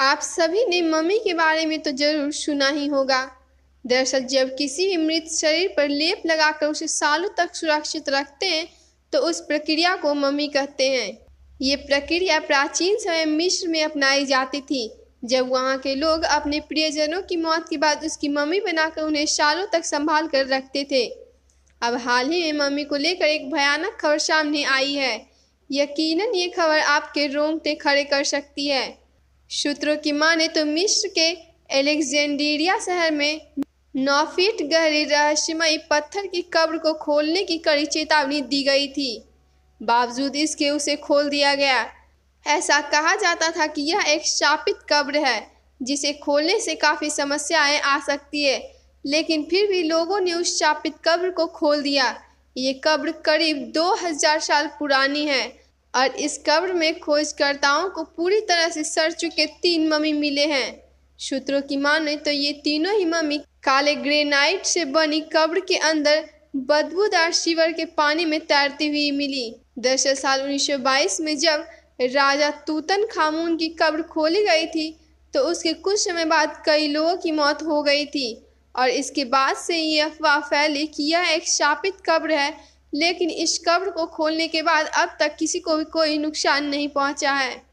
आप सभी ने मम्मी के बारे में तो जरूर सुना ही होगा दरअसल जब किसी भी मृत शरीर पर लेप लगाकर उसे सालों तक सुरक्षित रखते हैं तो उस प्रक्रिया को मम्मी कहते हैं ये प्रक्रिया प्राचीन समय मिश्र में अपनाई जाती थी जब वहाँ के लोग अपने प्रियजनों की मौत के बाद उसकी मम्मी बनाकर उन्हें सालों तक संभाल कर रखते थे अब हाल ही में मम्मी को लेकर एक भयानक खबर सामने आई है यकीनन ये खबर आपके रोंगटे खड़े कर सकती है सूत्रों की माने तो मिस्र के एलेक्जेंडीरिया शहर में नौ फीट गहरी रहस्यमयी पत्थर की कब्र को खोलने की कड़ी चेतावनी दी गई थी बावजूद इसके उसे खोल दिया गया ऐसा कहा जाता था कि यह एक शापित कब्र है जिसे खोलने से काफ़ी समस्याएं आ सकती है लेकिन फिर भी लोगों ने उस शापित कब्र को खोल दिया ये कब्र करीब 2000 साल पुरानी है और इस कब्र में खोजकर्ताओं को पूरी तरह से सर चुके तीन मम्मी मिले हैं सूत्रों की माने तो ये तीनों ही मम्मी काले ग्रेनाइट से बनी कब्र के अंदर बदबूदार शिवर के पानी में तैरती हुई मिली दरअसल साल 1922 में जब राजा तूतन खामून की कब्र खोली गई थी तो उसके कुछ समय बाद कई लोगों की मौत हो गई थी और इसके बाद से ये अफवाह फैली कि यह एक शापित कब्र है लेकिन इस कब्र को खोलने के बाद अब तक किसी को भी कोई नुकसान नहीं पहुंचा है